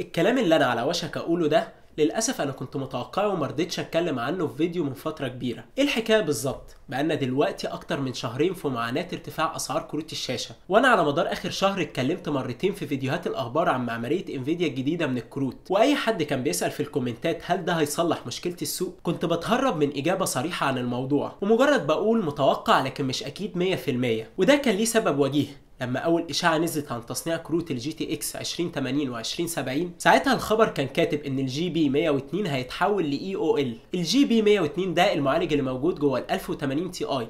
الكلام اللي انا على وشك اقوله ده للاسف انا كنت متوقعه وما رضيتش اتكلم عنه في فيديو من فتره كبيره ايه الحكايه بالظبط بقالنا دلوقتي اكتر من شهرين في معاناه ارتفاع اسعار كروت الشاشه وانا على مدار اخر شهر اتكلمت مرتين في فيديوهات الاخبار عن معماريه انفيديا الجديده من الكروت واي حد كان بيسال في الكومنتات هل ده هيصلح مشكله السوق كنت بتهرب من اجابه صريحه عن الموضوع ومجرد بقول متوقع لكن مش اكيد 100% وده كان ليه سبب وجيه لما اول اشاعه نزلت عن تصنيع كروت الجي تي اكس 2080 و 2070 ساعتها الخبر كان كاتب ان الجي بي 102 هيتحول لاي او e ال الجي بي 102 ده المعالج اللي موجود جوه ال 1080 تي اي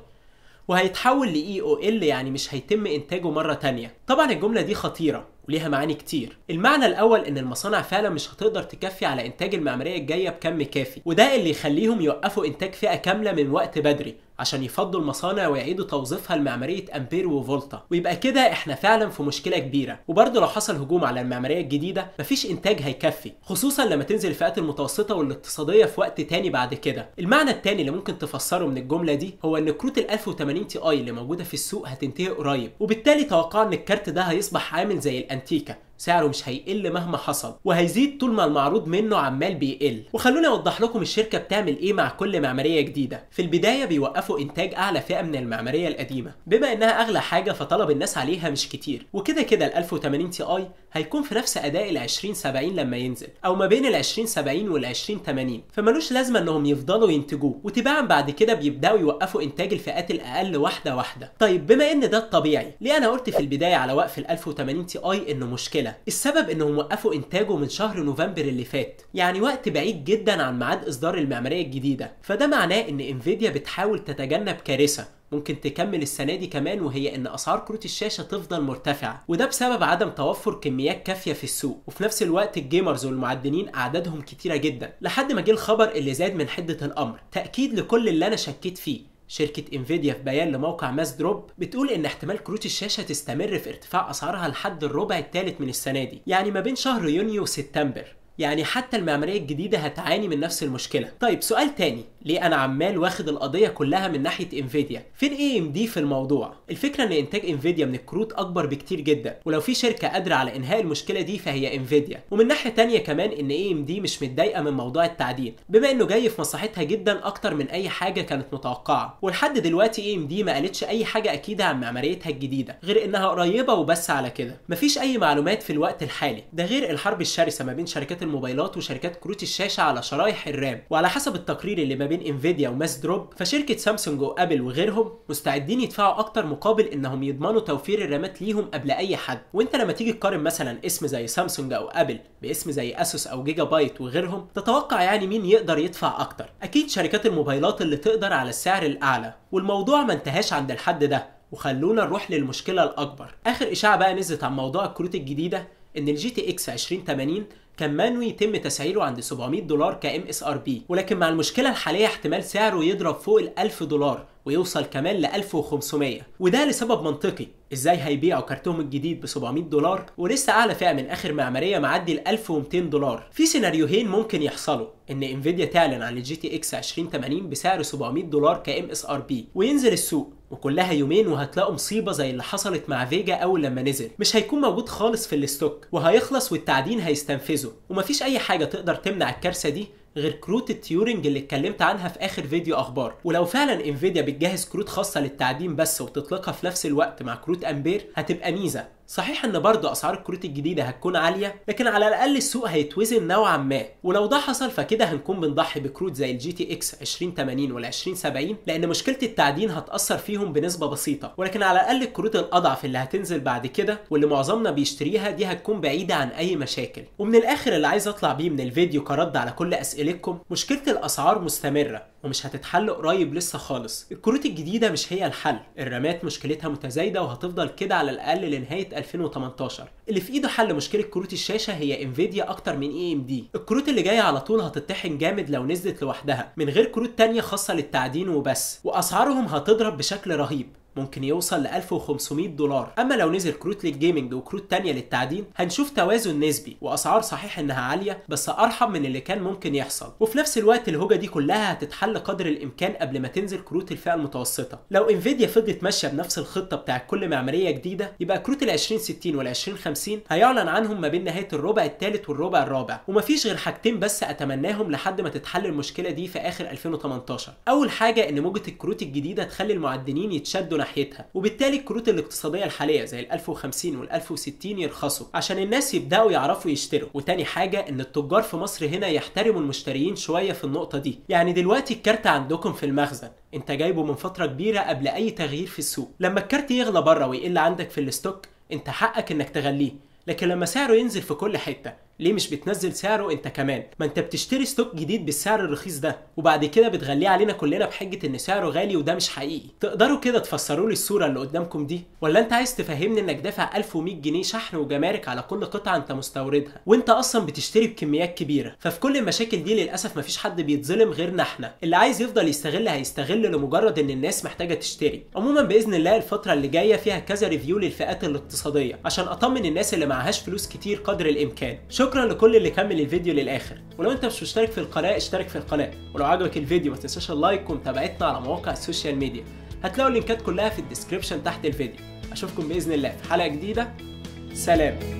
وهيتحول لاي او ال يعني مش هيتم انتاجه مره تانية طبعا الجمله دي خطيره وليها معاني كتير المعنى الاول ان المصانع فعلا مش هتقدر تكفي على انتاج المعماريه الجايه بكم كافي وده اللي يخليهم يوقفوا انتاج فئه كامله من وقت بدري عشان يفضوا المصانع ويعيدوا توظيفها لمعماريه امبير وفولتا ويبقى كده احنا فعلا في مشكله كبيره وبرده لو حصل هجوم على المعماريه الجديده مفيش انتاج هيكفي خصوصا لما تنزل الفئات المتوسطه والاقتصاديه في وقت تاني بعد كده المعنى التاني اللي ممكن تفسره من الجمله دي هو ان كروت ال 1080 تي اي اللي موجوده في السوق هتنتهي قريب وبالتالي توقع ان الكارت ده هيصبح عامل زي الانتيكا سعره مش هيقل مهما حصل وهيزيد طول ما المعروض منه عمال بيقل وخلوني اوضح لكم الشركه بتعمل ايه مع كل معماريه جديده في البدايه بيوقفوا انتاج اعلى فئه من المعماريه القديمه بما انها اغلى حاجه فطلب الناس عليها مش كتير وكده كده ال 1080 تي اي هيكون في نفس اداء ال 2070 لما ينزل او ما بين ال 2070 وال 2080 فملوش لازمه انهم يفضلوا ينتجوه وتباعا بعد كده بيبداوا يوقفوا انتاج الفئات الاقل واحده واحده طيب بما ان ده الطبيعي ليه انا قلت في البدايه على وقف ال 1080 تي اي انه مشكله مشكله السبب انهم وقفوا انتاجه من شهر نوفمبر اللي فات يعني وقت بعيد جدا عن ميعاد اصدار المعماريه الجديده فده معناه ان انفيديا بتحاول تتجنب كارثه ممكن تكمل السنه دي كمان وهي ان اسعار كروت الشاشه تفضل مرتفعه وده بسبب عدم توفر كميات كافيه في السوق وفي نفس الوقت الجيمرز والمعدنين اعدادهم كتيره جدا لحد ما جه الخبر اللي زاد من حده الامر تاكيد لكل اللي انا شكيت فيه شركة انفيديا في بيان لموقع ماس دروب بتقول ان احتمال كروت الشاشة تستمر في ارتفاع اسعارها لحد الربع الثالث من السنة دي، يعني ما بين شهر يونيو وسبتمبر، يعني حتى المعمارية الجديدة هتعاني من نفس المشكلة. طيب سؤال تاني، ليه انا عمال واخد القضيه كلها من ناحيه انفيديا فين اي ام دي في الموضوع الفكره ان انتاج انفيديا من الكروت اكبر بكتير جدا ولو في شركه قادره على انهاء المشكله دي فهي انفيديا ومن ناحيه تانية كمان ان اي ام دي مش متضايقه من موضوع التعديل بما انه جاي في مصلحتها جدا اكتر من اي حاجه كانت متوقعه ولحد دلوقتي اي ام دي ما قالتش اي حاجه اكيده عن معماريتها الجديده غير انها قريبه وبس على كده مفيش اي معلومات في الوقت الحالي ده غير الحرب الشرسه ما بين شركات الموبايلات وشركات كروت الشاشه على شرايح الرام وعلى حسب التقرير اللي ما بين من انفيديا وماس دروب فشركه سامسونج وابل وغيرهم مستعدين يدفعوا اكتر مقابل انهم يضمنوا توفير الرامات ليهم قبل اي حد وانت لما تيجي تقارن مثلا اسم زي سامسونج او ابل باسم زي اسوس او جيجا بايت وغيرهم تتوقع يعني مين يقدر يدفع اكتر اكيد شركات الموبايلات اللي تقدر على السعر الاعلى والموضوع ما انتهاش عند الحد ده وخلونا نروح للمشكله الاكبر اخر اشاعه بقى نزلت عن موضوع الكروت الجديده ان الجي تي اكس 2080 كان مانو يتم تسعيره عند 700 دولار كام اس ار بي ولكن مع المشكله الحاليه احتمال سعره يضرب فوق ال 1000 دولار ويوصل كمان ل 1500 وده لسبب منطقي ازاي هيبيعوا كرتهم الجديد ب 700 دولار ولسه اعلى فئه من اخر معماريه معدي ال 1200 دولار في سيناريوهين ممكن يحصلوا ان انفيديا تعلن عن الجي تي اكس 2080 بسعر 700 دولار كام اس ار بي وينزل السوق وكلها يومين وهتلاقوا مصيبه زي اللي حصلت مع فيجا اول لما نزل مش هيكون موجود خالص في الاستوك وهيخلص والتعدين هيستنفذه ومفيش اي حاجه تقدر تمنع الكارثه دي غير كروت التيورنج اللي اتكلمت عنها في اخر فيديو اخبار ولو فعلا انفيديا بتجهز كروت خاصه للتعدين بس وتطلقها في نفس الوقت مع كروت امبير هتبقى ميزه صحيح ان برضه اسعار الكروت الجديده هتكون عاليه لكن على الاقل السوق هيتوزن نوعا ما ولو ده حصل فكده هنكون بنضحي بكروت زي الجي تي اكس 2080 وال 2070 لان مشكله التعدين هتاثر فيهم بنسبه بسيطه ولكن على الاقل الكروت الاضعف اللي هتنزل بعد كده واللي معظمنا بيشتريها دي هتكون بعيده عن اي مشاكل ومن الاخر اللي عايز اطلع بيه من الفيديو كرد على كل اسئلتكم مشكله الاسعار مستمره ومش هتتحل قريب لسه خالص الكروت الجديدة مش هي الحل الرامات مشكلتها متزايدة وهتفضل كده على الأقل لنهاية 2018 اللي في ايده حل مشكلة كروت الشاشة هي انفيديا اكتر من اي ام دي الكروت اللي جاية على طول هتطحن جامد لو نزلت لوحدها من غير كروت تانية خاصة للتعدين وبس واسعارهم هتضرب بشكل رهيب ممكن يوصل ل 1500 دولار اما لو نزل كروت للجيمنج وكروت تانية للتعدين هنشوف توازن نسبي واسعار صحيح انها عاليه بس ارحم من اللي كان ممكن يحصل وفي نفس الوقت الهوجه دي كلها هتتحل قدر الامكان قبل ما تنزل كروت الفئه المتوسطه لو انفيديا فضلت ماشيه بنفس الخطه بتاع كل معماريه جديده يبقى كروت ال 2060 وال 2050 هيعلن عنهم ما بين نهايه الربع الثالث والربع الرابع ومفيش غير حاجتين بس اتمناهم لحد ما تتحل المشكله دي في اخر 2018 اول حاجه ان موجه الكروت الجديده تخلي المعدنين يتشدوا ناحيتها وبالتالي الكروت الاقتصاديه الحاليه زي ال 1050 وال 1060 يرخصوا عشان الناس يبداوا يعرفوا يشتروا وتاني حاجه ان التجار في مصر هنا يحترموا المشترين شويه في النقطه دي يعني دلوقتي الكارت عندكم في المخزن انت جايبه من فتره كبيره قبل اي تغيير في السوق لما الكارت يغلى بره ويقل عندك في الستوك انت حقك انك تغليه لكن لما سعره ينزل في كل حته ليه مش بتنزل سعره انت كمان ما انت بتشتري ستوك جديد بالسعر الرخيص ده وبعد كده بتغليه علينا كلنا بحجه ان سعره غالي وده مش حقيقي تقدروا كده تفسروا لي الصوره اللي قدامكم دي ولا انت عايز تفهمني انك دافع 1100 جنيه شحن وجمارك على كل قطعه انت مستوردها وانت اصلا بتشتري بكميات كبيره ففي كل المشاكل دي للاسف مفيش حد بيتظلم غيرنا احنا اللي عايز يفضل يستغل هيستغل لمجرد ان الناس محتاجه تشتري عموما باذن الله الفتره اللي جايه فيها كذا ريفيو للفئات الاقتصاديه عشان اطمن الناس اللي معهاش فلوس كتير قدر الامكان شكرا شكرا لكل اللي كمل الفيديو للاخر ولو انت مش مشترك في القناه اشترك في القناه ولو عجبك الفيديو ما تنساش اللايك ومتابعتنا على مواقع السوشيال ميديا هتلاقوا اللينكات كلها في الديسكريبشن تحت الفيديو اشوفكم باذن الله في حلقه جديده سلام